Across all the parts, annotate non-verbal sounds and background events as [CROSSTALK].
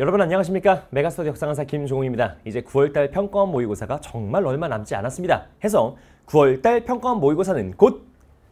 여러분 안녕하십니까 메가스터디 역사강사 김종욱입니다 이제 9월달 평가원 모의고사가 정말 얼마 남지 않았습니다 해서 9월달 평가원 모의고사는 곧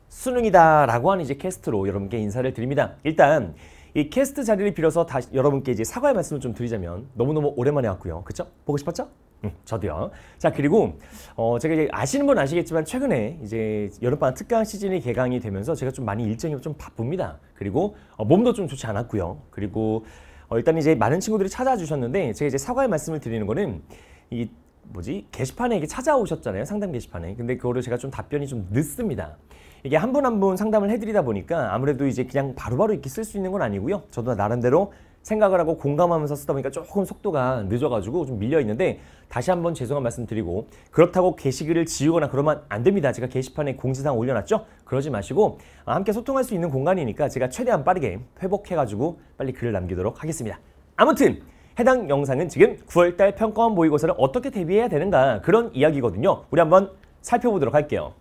수능이다 라고 하는 이제 캐스트로 여러분께 인사를 드립니다 일단 이 캐스트 자리를 빌어서 다시 여러분께 이제 사과의 말씀을 좀 드리자면 너무너무 오랜만에 왔고요 그쵸? 보고 싶었죠? 음, 저도요. 자 그리고 어, 제가 이제 아시는 분 아시겠지만 최근에 이제 여름방학 특강 시즌이 개강이 되면서 제가 좀 많이 일정이 좀 바쁩니다. 그리고 어, 몸도 좀 좋지 않았고요. 그리고 어, 일단 이제 많은 친구들이 찾아주셨는데 제가 이제 사과의 말씀을 드리는 거는 이 뭐지 게시판에 이게 찾아오셨잖아요 상담 게시판에 근데 그거를 제가 좀 답변이 좀 늦습니다 이게 한분 한분 한 분 상담을 해드리다 보니까 아무래도 이제 그냥 바로바로 이렇게 쓸 수 있는 건 아니고요 저도 나름대로 생각을 하고 공감하면서 쓰다 보니까 조금 속도가 늦어가지고 좀 밀려 있는데 다시 한번 죄송한 말씀 드리고 그렇다고 게시글을 지우거나 그러면 안 됩니다. 제가 게시판에 공지사항 올려놨죠? 그러지 마시고 함께 소통할 수 있는 공간이니까 제가 최대한 빠르게 회복해가지고 빨리 글을 남기도록 하겠습니다. 아무튼 해당 영상은 지금 9월달 평가원 모의고사를 어떻게 대비해야 되는가 그런 이야기거든요. 우리 한번 살펴보도록 할게요.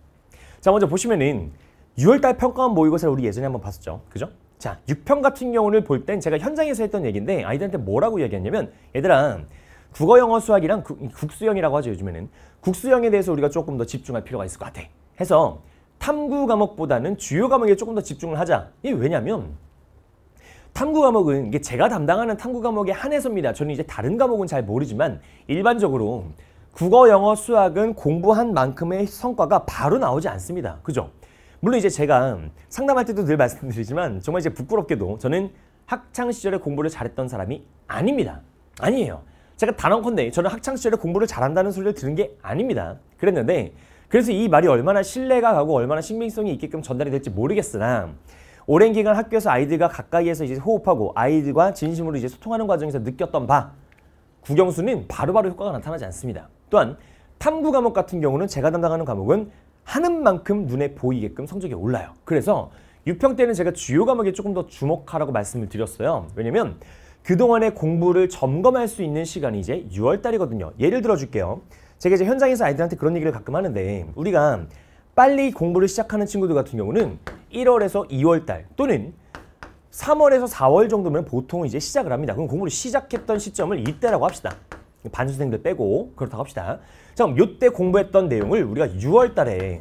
자 먼저 보시면은 6월달 평가원 모의고사를 우리 예전에 한번 봤었죠. 그죠? 자, 6편 같은 경우를 볼 땐 제가 현장에서 했던 얘기인데 아이들한테 뭐라고 얘기했냐면 얘들아 국어, 영어, 수학이랑 구, 국수형이라고 하죠 요즘에는 국수형에 대해서 우리가 조금 더 집중할 필요가 있을 것 같아 해서 탐구 과목보다는 주요 과목에 조금 더 집중을 하자 이게 왜냐면 탐구 과목은 이게 제가 담당하는 탐구 과목에 한해서입니다 저는 이제 다른 과목은 잘 모르지만 일반적으로 국어, 영어, 수학은 공부한 만큼의 성과가 바로 나오지 않습니다 그죠? 물론 이제 제가 상담할 때도 늘 말씀드리지만 정말 이제 부끄럽게도 저는 학창 시절에 공부를 잘했던 사람이 아닙니다. 아니에요. 제가 단언컨대 저는 학창 시절에 공부를 잘한다는 소리를 들은 게 아닙니다. 그랬는데 그래서 이 말이 얼마나 신뢰가 가고 얼마나 신빙성이 있게끔 전달이 될지 모르겠으나 오랜 기간 학교에서 아이들과 가까이에서 이제 호흡하고 아이들과 진심으로 이제 소통하는 과정에서 느꼈던 바 국영수는 바로바로 효과가 나타나지 않습니다. 또한 탐구 과목 같은 경우는 제가 담당하는 과목은 하는 만큼 눈에 보이게끔 성적이 올라요. 그래서 유평 때는 제가 주요 과목에 조금 더 주목하라고 말씀을 드렸어요. 왜냐면 그동안의 공부를 점검할 수 있는 시간이 이제 6월달이거든요. 예를 들어줄게요. 제가 이제 현장에서 아이들한테 그런 얘기를 가끔 하는데 우리가 빨리 공부를 시작하는 친구들 같은 경우는 1월에서 2월달 또는 3월에서 4월 정도면 보통 이제 시작을 합니다. 그럼 공부를 시작했던 시점을 이때라고 합시다. 반수생들 빼고 그렇다고 합시다. 자 그럼 이때 공부했던 내용을 우리가 6월 달에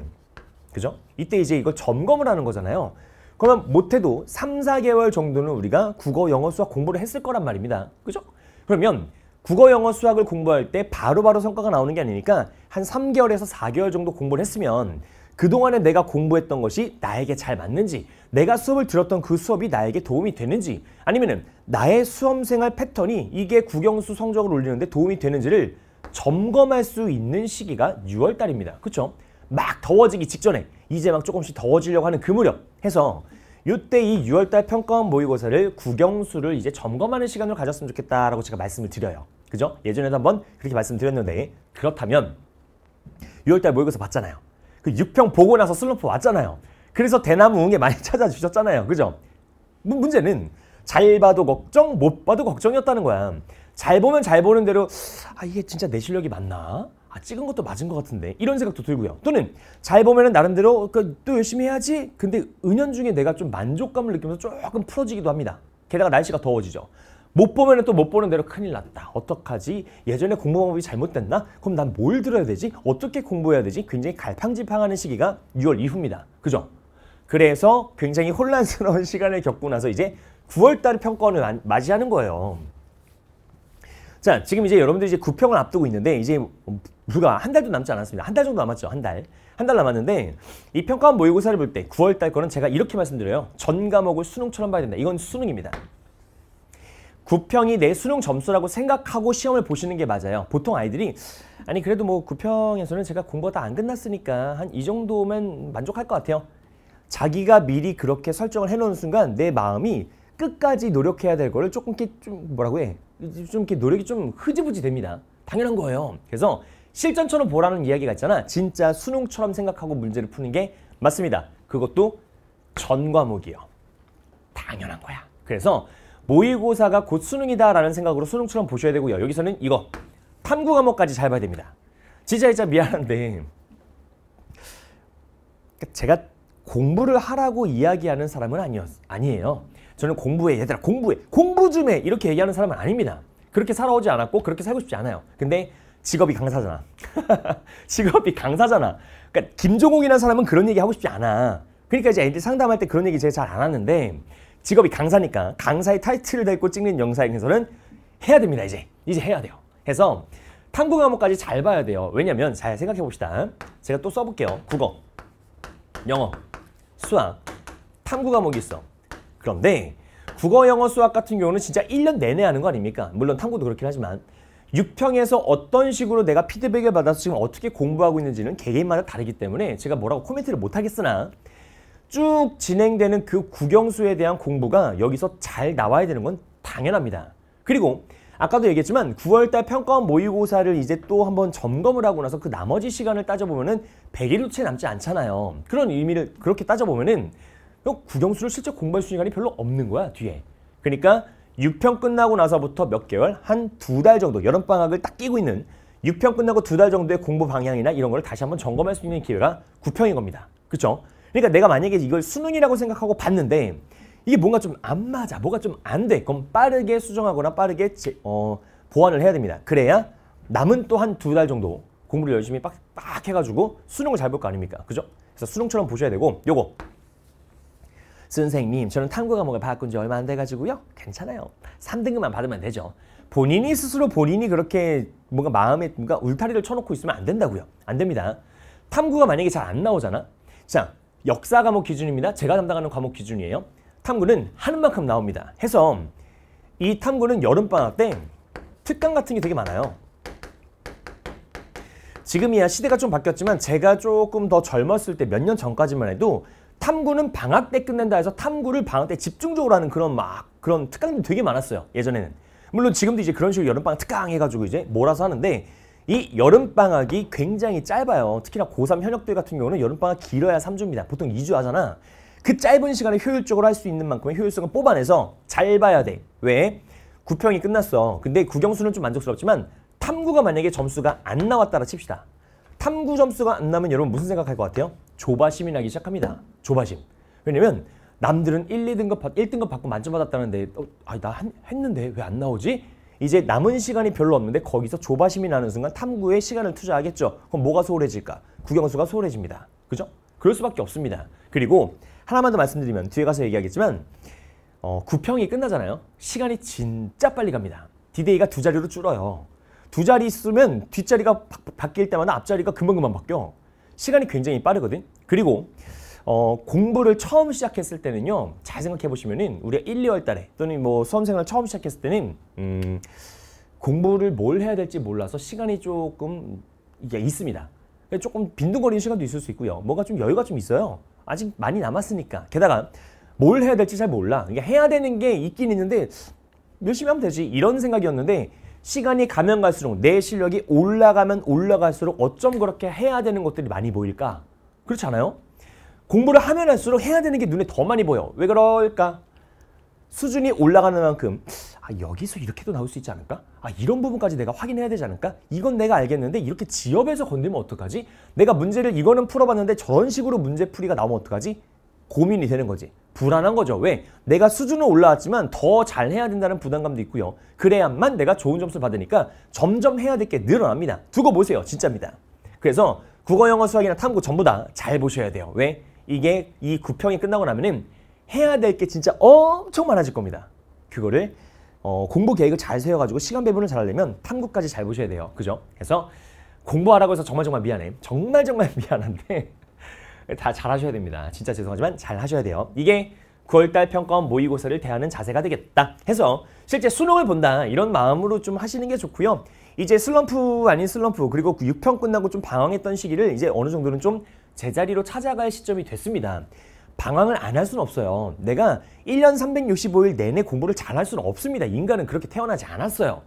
그죠? 이때 이제 이걸 점검을 하는 거잖아요. 그러면 못해도 3, 4개월 정도는 우리가 국어, 영어, 수학 공부를 했을 거란 말입니다. 그죠? 그러면 국어, 영어, 수학을 공부할 때 바로바로 바로 성과가 나오는 게 아니니까 한 3개월에서 4개월 정도 공부를 했으면 그동안에 내가 공부했던 것이 나에게 잘 맞는지, 내가 수업을 들었던 그 수업이 나에게 도움이 되는지, 아니면 나의 수험생활 패턴이 이게 국영수 성적을 올리는데 도움이 되는지를 점검할 수 있는 시기가 6월달입니다. 그쵸? 막 더워지기 직전에 이제 막 조금씩 더워지려고 하는 그 무렵 해서 이때 이 6월달 평가원 모의고사를 국영수를 이제 점검하는 시간을 가졌으면 좋겠다라고 제가 말씀을 드려요. 그죠? 예전에도 한번 그렇게 말씀드렸는데 그렇다면 6월달 모의고사 봤잖아요. 그 6평 보고 나서 슬럼프 왔잖아요. 그래서 대나무 응에 많이 [LAUGHS] 찾아주셨잖아요. 그죠? 문제는 잘 봐도 걱정, 못 봐도 걱정이었다는 거야. 잘 보면 잘 보는 대로 아 이게 진짜 내 실력이 맞나? 아 찍은 것도 맞은 것 같은데 이런 생각도 들고요. 또는 잘 보면은 나름대로 그 또 열심히 해야지. 근데 은연중에 내가 좀 만족감을 느끼면서 조금 풀어지기도 합니다. 게다가 날씨가 더워지죠. 못 보면 또 못 보는 대로 큰일 났다. 어떡하지? 예전에 공부 방법이 잘못됐나? 그럼 난 뭘 들어야 되지? 어떻게 공부해야 되지? 굉장히 갈팡질팡하는 시기가 6월 이후입니다. 그죠? 그래서 굉장히 혼란스러운 [LAUGHS] 시간을 겪고 나서 이제 9월달 평가원을 맞이하는 거예요. 자, 지금 이제 여러분들이 이제 구평을 앞두고 있는데 이제 불과 한 달도 남지 않았습니다. 한 달 정도 남았죠. 한 달. 한 달 남았는데 이 평가원 모의고사를 볼 때 9월달 거는 제가 이렇게 말씀드려요. 전 과목을 수능처럼 봐야 된다. 이건 수능입니다. 9평이 내 수능 점수라고 생각하고 시험을 보시는 게 맞아요. 보통 아이들이 아니 그래도 뭐 9평에서는 제가 공부가 다 안 끝났으니까 한 이 정도면 만족할 것 같아요. 자기가 미리 그렇게 설정을 해놓은 순간 내 마음이 끝까지 노력해야 될 거를 조금 이렇게 좀 뭐라고 해? 좀 이렇게 노력이 좀 흐지부지 됩니다. 당연한 거예요. 그래서 실전처럼 보라는 이야기가 있잖아. 진짜 수능처럼 생각하고 문제를 푸는 게 맞습니다. 그것도 전 과목이요. 당연한 거야. 그래서 모의고사가 곧 수능이다라는 생각으로 수능처럼 보셔야 되고요. 여기서는 이거 탐구 과목까지 잘 봐야 됩니다. 진짜 진짜 미안한데 제가 공부를 하라고 이야기하는 사람은 아니었, 아니에요. 저는 공부해 얘들아 공부해 공부 좀 해 이렇게 얘기하는 사람은 아닙니다. 그렇게 살아오지 않았고 그렇게 살고 싶지 않아요. 근데 직업이 강사잖아. [LAUGHS] 직업이 강사잖아. 그러니까 김종욱이라는 사람은 그런 얘기 하고 싶지 않아. 그러니까 이제 애들 상담할 때 그런 얘기 제가 잘 안 하는데 직업이 강사니까 강사의 타이틀을 달고 찍는 영상 행사는 해야 됩니다. 이제 이제 해야 돼요. 해서 탐구 과목까지 잘 봐야 돼요. 왜냐면 잘 생각해 봅시다. 제가 또 써볼게요. 국어, 영어, 수학, 탐구 과목이 있어. 그런데 국어, 영어, 수학 같은 경우는 진짜 1년 내내 하는 거 아닙니까? 물론 탐구도 그렇긴 하지만 6평에서 어떤 식으로 내가 피드백을 받아서 지금 어떻게 공부하고 있는지는 개개인마다 다르기 때문에 제가 뭐라고 코멘트를 못하겠으나 쭉 진행되는 그 국영수에 대한 공부가 여기서 잘 나와야 되는 건 당연합니다. 그리고 아까도 얘기했지만 9월달 평가원 모의고사를 이제 또 한번 점검을 하고 나서 그 나머지 시간을 따져보면은 100일도 채 남지 않잖아요. 그런 의미를 그렇게 따져보면은 그 국영수를 실제 공부할 시간이 별로 없는 거야 뒤에. 그러니까 6평 끝나고 나서부터 몇 개월 한 두 달 정도 여름방학을 딱 끼고 있는 6평 끝나고 두 달 정도의 공부 방향이나 이런 걸 다시 한번 점검할 수 있는 기회가 9평인 겁니다. 그렇죠? 그러니까 내가 만약에 이걸 수능이라고 생각하고 봤는데 이게 뭔가 좀 안 맞아, 뭐가 좀 안 돼. 그럼 빠르게 수정하거나 빠르게 제, 어, 보완을 해야 됩니다. 그래야 남은 또 한 두 달 정도 공부를 열심히 빡, 빡 해가지고 수능을 잘 볼 거 아닙니까? 그죠? 그래서 수능처럼 보셔야 되고 요거 선생님 저는 탐구 과목을 바꾼 지 얼마 안 돼가지고요 괜찮아요 3등급만 받으면 되죠 본인이 스스로 본인이 그렇게 뭔가 마음에 뭔가 울타리를 쳐놓고 있으면 안 된다고요 안 됩니다 탐구가 만약에 잘 안 나오잖아 자 역사 과목 기준입니다. 제가 담당하는 과목 기준이에요. 탐구는 하는 만큼 나옵니다. 해서 이 탐구는 여름방학 때 특강 같은 게 되게 많아요. 지금이야 시대가 좀 바뀌었지만 제가 조금 더 젊었을 때 몇 년 전까지만 해도 탐구는 방학 때 끝낸다 해서 탐구를 방학 때 집중적으로 하는 그런 막 그런 특강들이 되게 많았어요. 예전에는. 물론 지금도 이제 그런 식으로 여름방학 특강 해가지고 이제 몰아서 하는데 이 여름방학이 굉장히 짧아요. 특히나 고3 현역들 같은 경우는 여름방학 길어야 3주입니다. 보통 2주 하잖아. 그 짧은 시간에 효율적으로 할 수 있는 만큼의 효율성을 뽑아내서 잘 봐야 돼. 왜? 구평이 끝났어. 근데 구경수는 좀 만족스럽지만 탐구가 만약에 점수가 안 나왔다라 칩시다. 탐구 점수가 안 나면 여러분 무슨 생각할 것 같아요? 조바심이 나기 시작합니다. 조바심. 왜냐면 남들은 1, 2등급, 1등급 받고 만점 받았다는데 어, 아나 니 했는데 왜 안 나오지? 이제 남은 시간이 별로 없는데 거기서 조바심이 나는 순간 탐구에 시간을 투자하겠죠. 그럼 뭐가 소홀해질까? 국영수가 소홀해집니다. 그죠? 그럴 수밖에 없습니다. 그리고 하나만 더 말씀드리면 뒤에 가서 얘기하겠지만 어, 구평이 끝나잖아요. 시간이 진짜 빨리 갑니다. 디데이가 두 자리로 줄어요. 두 자리 있으면 뒷자리가 바, 뀔 때마다 앞자리가 금방금방 바뀌어. 시간이 굉장히 빠르거든. 그리고 어, 공부를 처음 시작했을 때는요. 잘 생각해 보시면은 우리가 1, 2월 달에 또는 뭐 수험생활 처음 시작했을 때는 음, 공부를 뭘 해야 될지 몰라서 시간이 조금 이게 있습니다. 그러니까 조금 빈둥거리는 시간도 있을 수 있고요. 뭔가 좀 여유가 좀 있어요. 아직 많이 남았으니까. 게다가 뭘 해야 될지 잘 몰라. 이게 그러니까 해야 되는 게 있긴 있는데 열심히 하면 되지. 이런 생각이었는데 시간이 가면 갈수록 내 실력이 올라가면 올라갈수록 어쩜 그렇게 해야 되는 것들이 많이 보일까? 그렇지 않아요? 공부를 하면 할수록 해야 되는 게 눈에 더 많이 보여. 왜 그럴까? 수준이 올라가는 만큼 아, 여기서 이렇게도 나올 수 있지 않을까? 아, 이런 부분까지 내가 확인해야 되지 않을까? 이건 내가 알겠는데 이렇게 지엽에서 건들면 어떡하지? 내가 문제를 이거는 풀어봤는데 저런 식으로 문제풀이가 나오면 어떡하지? 고민이 되는 거지. 불안한 거죠. 왜? 내가 수준은 올라왔지만 더 잘해야 된다는 부담감도 있고요. 그래야만 내가 좋은 점수를 받으니까 점점 해야 될 게 늘어납니다. 두고 보세요. 진짜입니다. 그래서 국어, 영어, 수학이나 탐구 전부 다 잘 보셔야 돼요. 왜? 이게 이 구평이 끝나고 나면은 해야 될 게 진짜 엄청 많아질 겁니다. 그거를 어, 공부 계획을 잘 세워가지고 시간 배분을 잘 하려면 탐구까지 잘 보셔야 돼요. 그죠? 그래서 공부하라고 해서 정말 정말 미안해. 정말 정말 [LAUGHS] 미안한데 다 잘하셔야 됩니다. 진짜 죄송하지만 잘 하셔야 돼요. 이게 9월달 평가원 모의고사를 대하는 자세가 되겠다 해서 실제 수능을 본다 이런 마음으로 좀 하시는 게 좋고요. 이제 슬럼프 아닌 슬럼프 그리고 6평 끝나고 좀 방황했던 시기를 이제 어느 정도는 좀 제자리로 찾아갈 시점이 됐습니다. 방황을 안 할 수는 없어요. 내가 1년 365일 내내 공부를 잘 할 수는 없습니다. 인간은 그렇게 태어나지 않았어요.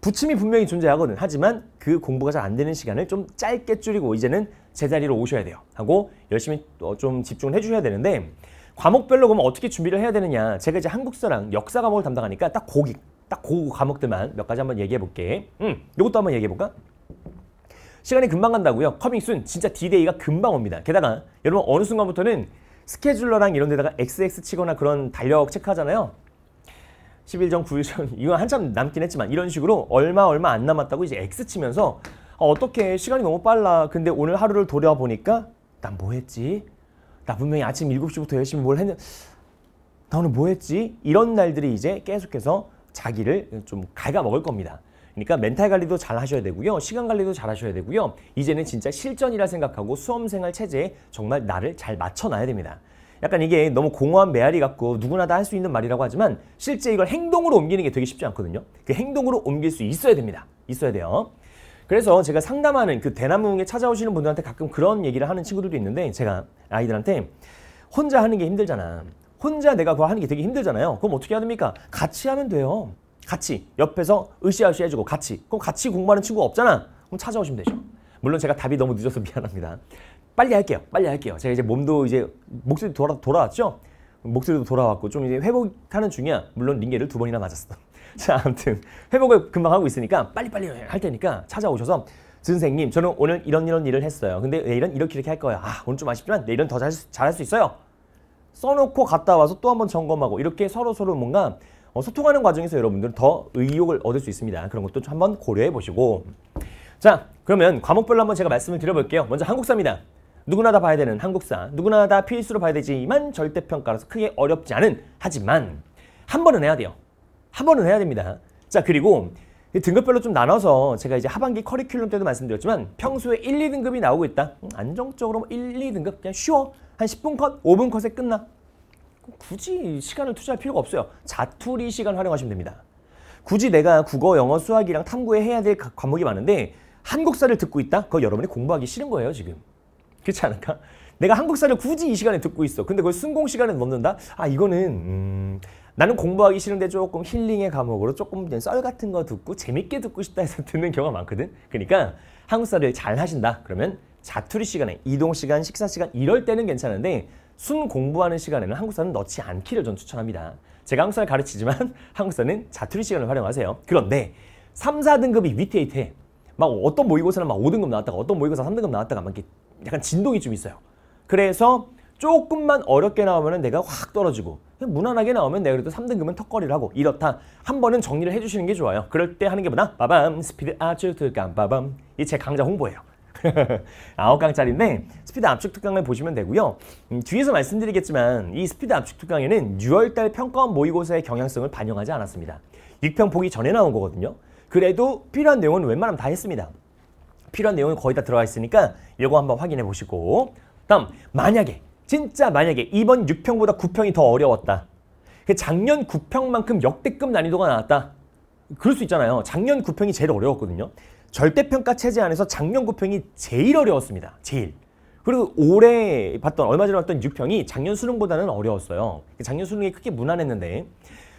부침이 분명히 존재하거든. 하지만 그 공부가 잘 안 되는 시간을 좀 짧게 줄이고 이제는 제자리로 오셔야 돼요. 하고 열심히 좀 집중을 해주셔야 되는데 과목별로 보면 어떻게 준비를 해야 되느냐. 제가 이제 한국사랑 역사 과목을 담당하니까 딱 고기, 딱 고 과목들만 몇 가지 한번 얘기해 볼게. 음, 이것도 한번 얘기해 볼까? 시간이 금방 간다고요. 커밍순 진짜 D-Day가 금방 옵니다. 게다가 여러분 어느 순간부터는 스케줄러랑 이런 데다가 XX 치거나 그런 달력 체크하잖아요. 10일 전, 9일 전, [LAUGHS] 이거 한참 남긴 했지만 이런 식으로 얼마 얼마 안 남았다고 이제 X 치면서 아, 어떻게 시간이 너무 빨라. 근데 오늘 하루를 돌아보니까 난 뭐 했지? 나 분명히 아침 7시부터 열심히 뭘 했는데 나 오늘 뭐 했지? 이런 날들이 이제 계속해서 자기를 좀 갉아먹을 겁니다. 그러니까 멘탈 관리도 잘 하셔야 되고요. 시간 관리도 잘 하셔야 되고요. 이제는 진짜 실전이라 생각하고 수험생활 체제에 정말 나를 잘 맞춰놔야 됩니다. 약간 이게 너무 공허한 메아리 같고 누구나 다 할 수 있는 말이라고 하지만 실제 이걸 행동으로 옮기는 게 되게 쉽지 않거든요. 그 행동으로 옮길 수 있어야 됩니다. 있어야 돼요. 그래서 제가 상담하는 그 대나무에 찾아오시는 분들한테 가끔 그런 얘기를 하는 친구들도 있는데 제가 아이들한테 혼자 하는 게 힘들잖아. 혼자 내가 그거 하는 게 되게 힘들잖아요. 그럼 어떻게 해야 됩니까? 같이 하면 돼요. 같이 옆에서 으쌰으쌰 해주고 같이 그럼 같이 공부하는 친구가 없잖아 그럼 찾아오시면 되죠 물론 제가 답이 너무 늦어서 [LAUGHS] 미안합니다 빨리 할게요 빨리 할게요 제가 이제 몸도 이제 목소리도 돌아, 돌아왔죠 목소리도 돌아왔고 좀 이제 회복하는 중이야 물론 링게를 두 번이나 맞았어 [LAUGHS] 자 아무튼 회복을 금방 하고 있으니까 빨리빨리 할 테니까 찾아오셔서 선생님 저는 오늘 이런 이런 일을 했어요 근데 내일은 이렇게 이렇게 할 거예요 아 오늘 좀 아쉽지만 내일은 더잘할 잘할 수 있어요 써놓고 갔다 와서 또한번 점검하고 이렇게 서로서로 서로 뭔가 어, 소통하는 과정에서 여러분들은 더 의욕을 얻을 수 있습니다. 그런 것도 좀 한번 고려해 보시고 자 그러면 과목별로 한번 제가 말씀을 드려볼게요. 먼저 한국사입니다. 누구나 다 봐야 되는 한국사 누구나 다 필수로 봐야 되지만 절대평가라서 크게 어렵지 않은 하지만 한 번은 해야 돼요. 한 번은 해야 됩니다. 자 그리고 등급별로 좀 나눠서 제가 이제 하반기 커리큘럼 때도 말씀드렸지만 평소에 1, 2등급이 나오고 있다. 음, 안정적으로 1, 뭐 2등급 그냥 쉬워. 한 10분 컷, 5분 컷에 끝나. 굳이 시간을 투자할 필요가 없어요. 자투리 시간 활용하시면 됩니다. 굳이 내가 국어, 영어, 수학이랑 탐구 해야 될 과목이 많은데 한국사를 듣고 있다? 그거 여러분이 공부하기 싫은 거예요, 지금. 그렇지 않을까? 내가 한국사를 굳이 이 시간에 듣고 있어. 근데 그걸 순공 시간에 넣는다? 아, 이거는 음... 나는 공부하기 싫은데 조금 힐링의 과목으로 조금 썰 같은 거 듣고 재밌게 듣고 싶다 해서 [LAUGHS] 듣는 경우가 많거든. 그러니까 한국사를 잘 하신다. 그러면 자투리 시간에 이동 시간, 식사 시간 이럴 때는 괜찮은데 순 공부하는 시간에는 한국사는 넣지 않기를 전 추천합니다. 제가 한국사를 가르치지만 [LAUGHS] 한국사는 자투리 시간을 활용하세요. 그런데 3, 4등급이 위태위태해. 막 어떤 모의고사는 막 5등급 나왔다가 어떤 모의고사 3등급 나왔다가 막 이렇게 약간 진동이 좀 있어요. 그래서 조금만 어렵게 나오면 내가 확 떨어지고 무난하게 나오면 내가 그래도 3등급은 턱걸이를 하고 이렇다 한 번은 정리를 해주시는 게 좋아요. 그럴 때 하는 게 뭐다? 빠밤 스피드 아주 특감 빠밤 이 제 강좌 홍보예요. [LAUGHS] 아홉 강짜리인데 스피드 압축 특강을 보시면 되고요. 음, 뒤에서 말씀드리겠지만 이 스피드 압축 특강에는 6월달 평가원 모의고사의 경향성을 반영하지 않았습니다. 6평 보기 전에 나온 거거든요. 그래도 필요한 내용은 웬만하면 다 했습니다. 필요한 내용이 거의 다 들어가 있으니까 이거 한번 확인해 보시고 다음 만약에 진짜 만약에 이번 6평보다 9평이 더 어려웠다. 그 작년 9평만큼 역대급 난이도가 나왔다. 그럴 수 있잖아요. 작년 9평이 제일 어려웠거든요. 절대평가 체제 안에서 작년 9평이 제일 어려웠습니다. 제일. 그리고 올해 봤던 얼마 전에 봤던 6평이 작년 수능보다는 어려웠어요. 그러니까 작년 수능이 크게 무난했는데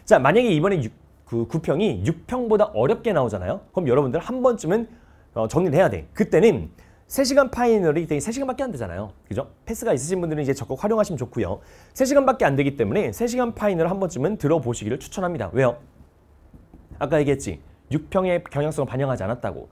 자 만약에 이번에 6, 그 9평이 6평보다 어렵게 나오잖아요. 그럼 여러분들 한 번쯤은 어, 정리를 해야 돼. 그때는 3시간 파이널이 되게 3시간밖에 안 되잖아요. 그죠? 패스가 있으신 분들은 이제 적극 활용하시면 좋고요. 3시간밖에 안 되기 때문에 3시간 파이널 한 번쯤은 들어보시기를 추천합니다. 왜요? 아까 얘기했지. 6평의 경향성을 반영하지 않았다고.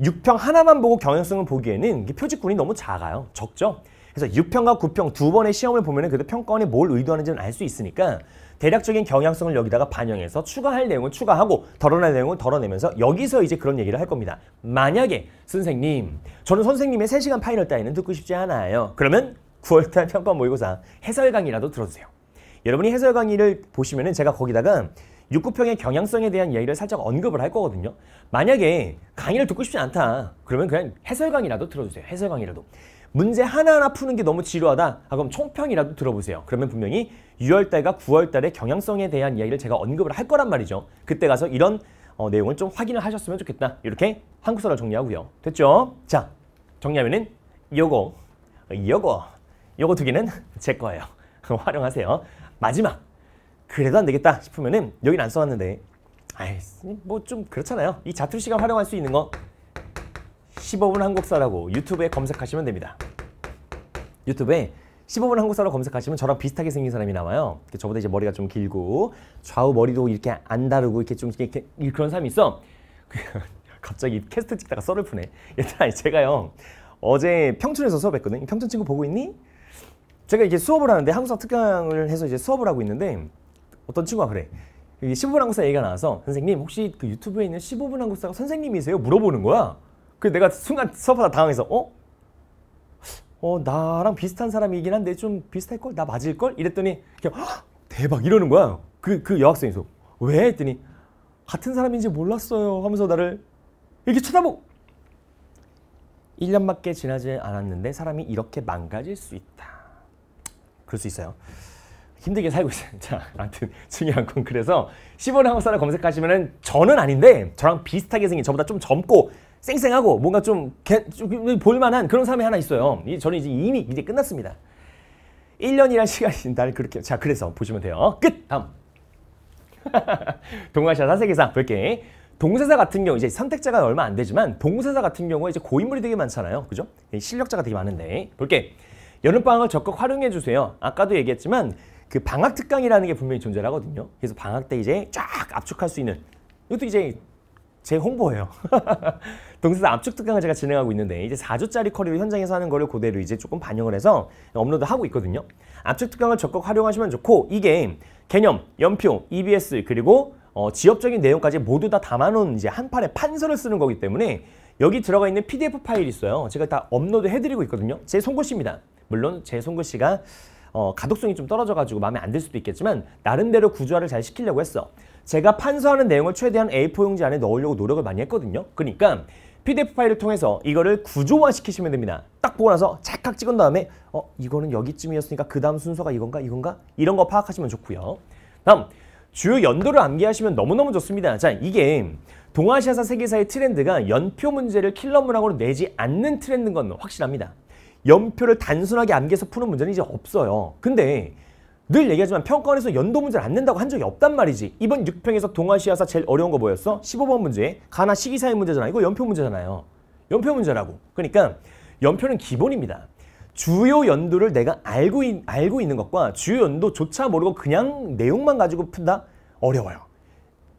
6평 하나만 보고 경향성을 보기에는 표지꾼이 너무 작아요. 적죠. 그래서 6평과 9평 두 번의 시험을 보면 그래도 평가원이 뭘 의도하는지는 알 수 있으니까 대략적인 경향성을 여기다가 반영해서 추가할 내용을 추가하고 덜어낼 내용을 덜어내면서 여기서 이제 그런 얘기를 할 겁니다. 만약에 선생님, 저는 선생님의 3시간 파이널 따위는 듣고 싶지 않아요. 그러면 9월달 평가 모의고사 해설 강의라도 들어주세요. 여러분이 해설 강의를 보시면은 제가 거기다가 육구평의 경향성에 대한 이야기를 살짝 언급을 할 거거든요. 만약에 강의를 듣고 싶지 않다. 그러면 그냥 해설 강의라도 들어주세요. 해설 강의라도. 문제 하나하나 푸는 게 너무 지루하다. 아, 그럼 총평이라도 들어보세요. 그러면 분명히 6월달과 9월달의 경향성에 대한 이야기를 제가 언급을 할 거란 말이죠. 그때 가서 이런 어, 내용을 좀 확인을 하셨으면 좋겠다. 이렇게 한국사를 정리하고요. 됐죠? 자, 정리하면은 요거, 요거, 요거 두 개는 [LAUGHS] 제 거예요. [LAUGHS] 활용하세요. 마지막 그래도 안 되겠다 싶으면은 여긴 안 써놨는데 아이 뭐 좀 그렇잖아요. 이 자투 리 시간 활용할 수 있는 거 15분 한국사라고 유튜브에 검색하시면 됩니다. 유튜브에 15분 한국사로 검색하시면 저랑 비슷하게 생긴 사람이 나와요. 저보다 이제 머리가 좀 길고 좌우 머리도 이렇게 안 다르고 이렇게 좀 이렇게 그런 사람이 있어. [LAUGHS] 갑자기 캐스트 찍다가 썰을 푸네. 얘들아 제가요 어제 평촌에서 수업했거든. 평촌 친구 보고 있니? 제가 이제 수업을 하는데 한국사 특강을 해서 이제 수업을 하고 있는데 어떤 친구가 그래. 15분 한국사 얘기가 나와서 선생님 혹시 그 유튜브에 있는 15분 한국사가 선생님이세요? 물어보는 거야. 그 내가 순간 수업하다 당황해서 어? 어 나랑 비슷한 사람이긴 한데 좀 비슷할 걸? 나 맞을 걸? 이랬더니 그냥 대박 이러는 거야. 그그 그, 그 여학생이서 왜? 했더니 같은 사람인지 몰랐어요 하면서 나를 이렇게 쳐다보 1년밖에 지나지 않았는데 사람이 이렇게 망가질 수 있다. 그럴 수 있어요. 힘들게 살고 있어요. [LAUGHS] 자, 아무튼 중요한 건 그래서 시0월 한국 사를 검색하시면은 저는 아닌데 저랑 비슷하게 생긴 저보다 좀 젊고 쌩쌩하고 뭔가 좀, 개, 좀 볼만한 그런 사람이 하나 있어요. 이, 저는 이제 이미 이제 끝났습니다. 1년이란 시간이 [LAUGHS] 날 그렇게 자 그래서 보시면 돼요. 끝! 다음 [LAUGHS] 동아시아 사세계사 볼게 동사사 같은 경우 이제 선택자가 얼마 안 되지만 동사사 같은 경우에 이제 고인물이 되게 많잖아요. 그죠? 실력자가 되게 많은데 볼게 여름방학을 적극 활용해 주세요. 아까도 얘기했지만 그 방학 특강이라는 게 분명히 존재하거든요. 그래서 방학 때 이제 쫙 압축할 수 있는 이것도 이제 제 홍보예요. [LAUGHS] 동사사 압축 특강을 제가 진행하고 있는데 이제 4조짜리 커리를 현장에서 하는 거를 그대로 이제 조금 반영을 해서 업로드하고 있거든요. 압축 특강을 적극 활용하시면 좋고 이게 개념, 연표, EBS 그리고 어, 지역적인 내용까지 모두 다 담아놓은 이제 한판의 판서를 쓰는 거기 때문에 여기 들어가 있는 PDF 파일이 있어요. 제가 다 업로드 해드리고 있거든요. 제 손글씨입니다. 물론 제 손글씨가 어, 가독성이 좀 떨어져가지고 마음에 안 들 수도 있겠지만 나름대로 구조화를 잘 시키려고 했어. 제가 판서하는 내용을 최대한 A4 용지 안에 넣으려고 노력을 많이 했거든요. 그러니까 PDF 파일을 통해서 이거를 구조화 시키시면 됩니다. 딱 보고 나서 착각 찍은 다음에 어 이거는 여기쯤이었으니까 그 다음 순서가 이건가 이건가 이런 거 파악하시면 좋고요. 다음 주요 연도를 암기하시면 너무너무 좋습니다. 자 이게 동아시아사 세계사의 트렌드가 연표 문제를 킬러문항으로 내지 않는 트렌드인 건 확실합니다. 연표를 단순하게 암기해서 푸는 문제는 이제 없어요. 근데 늘 얘기하지만 평가원에서 연도 문제를 안 낸다고 한 적이 없단 말이지. 이번 6평에서 동아시아사 제일 어려운 거 뭐였어? 15번 문제. 가나 시기사의 문제잖아. 이거 연표 문제잖아요. 연표 문제라고. 그러니까 연표는 기본입니다. 주요 연도를 내가 알고, 있, 알고 있는 것과 주요 연도조차 모르고 그냥 내용만 가지고 푼다? 어려워요.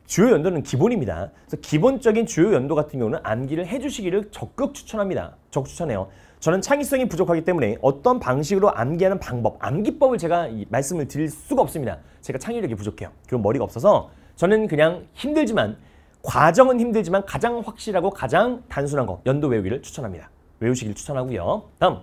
주요 연도는 기본입니다. 그래서 기본적인 주요 연도 같은 경우는 암기를 해주시기를 적극 추천합니다. 적극 추천해요. 저는 창의성이 부족하기 때문에 어떤 방식으로 암기하는 방법, 암기법을 제가 말씀을 드릴 수가 없습니다. 제가 창의력이 부족해요. 그리고 머리가 없어서 저는 그냥 힘들지만 과정은 힘들지만 가장 확실하고 가장 단순한 거 연도 외우기를 추천합니다. 외우시길 추천하고요. 다음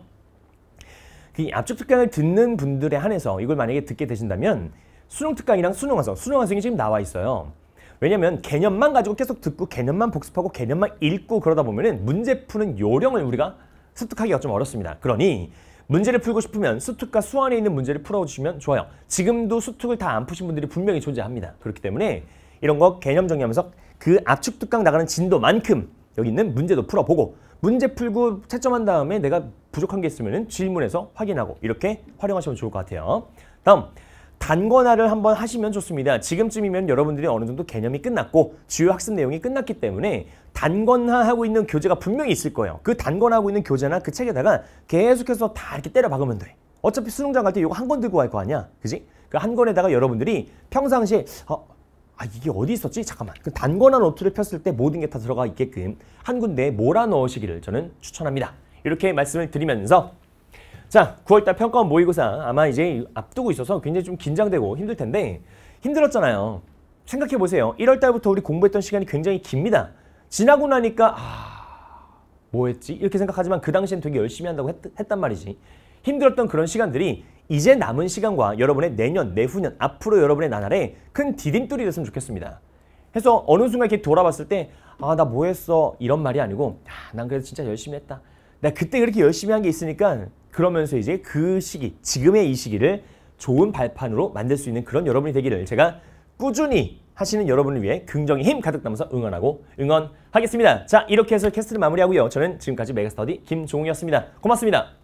그 압축 특강을 듣는 분들에 한해서 이걸 만약에 듣게 되신다면 수능 특강이랑 수능 화성, 수능 화성이 지금 나와 있어요. 왜냐면 개념만 가지고 계속 듣고 개념만 복습하고 개념만 읽고 그러다 보면은 문제 푸는 요령을 우리가 습득하기가 좀 어렵습니다. 그러니 문제를 풀고 싶으면 수특과 수안에 있는 문제를 풀어주시면 좋아요. 지금도 수특을 다 안 푸신 분들이 분명히 존재합니다. 그렇기 때문에 이런 거 개념 정리하면서 그 압축 특강 나가는 진도만큼 여기 있는 문제도 풀어보고 문제 풀고 채점한 다음에 내가 부족한 게 있으면 질문에서 확인하고 이렇게 활용하시면 좋을 것 같아요. 다음 단권화를 한번 하시면 좋습니다. 지금쯤이면 여러분들이 어느 정도 개념이 끝났고 주요 학습 내용이 끝났기 때문에 단권화하고 있는 교재가 분명히 있을 거예요. 그 단권화하고 있는 교재나 그 책에다가 계속해서 다 이렇게 때려 박으면 돼. 어차피 수능장 갈 때 이거 한 권 들고 갈 거 아니야. 그지? 그 한 권에다가 여러분들이 평상시에 어, 아 이게 어디 있었지? 잠깐만. 그 단권화 노트를 폈을 때 모든 게 다 들어가 있게끔 한 군데에 몰아 넣으시기를 저는 추천합니다. 이렇게 말씀을 드리면서 자 9월달 평가원 모의고사 아마 이제 앞두고 있어서 굉장히 좀 긴장되고 힘들 텐데 힘들었잖아요. 생각해보세요. 1월달부터 우리 공부했던 시간이 굉장히 깁니다. 지나고 나니까 아 뭐했지? 이렇게 생각하지만 그 당시엔 되게 열심히 한다고 했, 단 말이지. 힘들었던 그런 시간들이 이제 남은 시간과 여러분의 내년, 내후년, 앞으로 여러분의 나날에 큰 디딤돌이 됐으면 좋겠습니다. 해서 어느 순간 이렇게 돌아봤을 때 아 나 뭐했어 이런 말이 아니고 아, 난 그래도 진짜 열심히 했다. 나 그때 그렇게 열심히 한 게 있으니까 그러면서 이제 그 시기, 지금의 이 시기를 좋은 발판으로 만들 수 있는 그런 여러분이 되기를 제가 꾸준히 하시는 여러분을 위해 긍정의 힘 가득 담아서 응원하고 응원하겠습니다. 자 이렇게 해서 캐스트를 마무리하고요. 저는 지금까지 메가스터디 김종우였습니다 고맙습니다.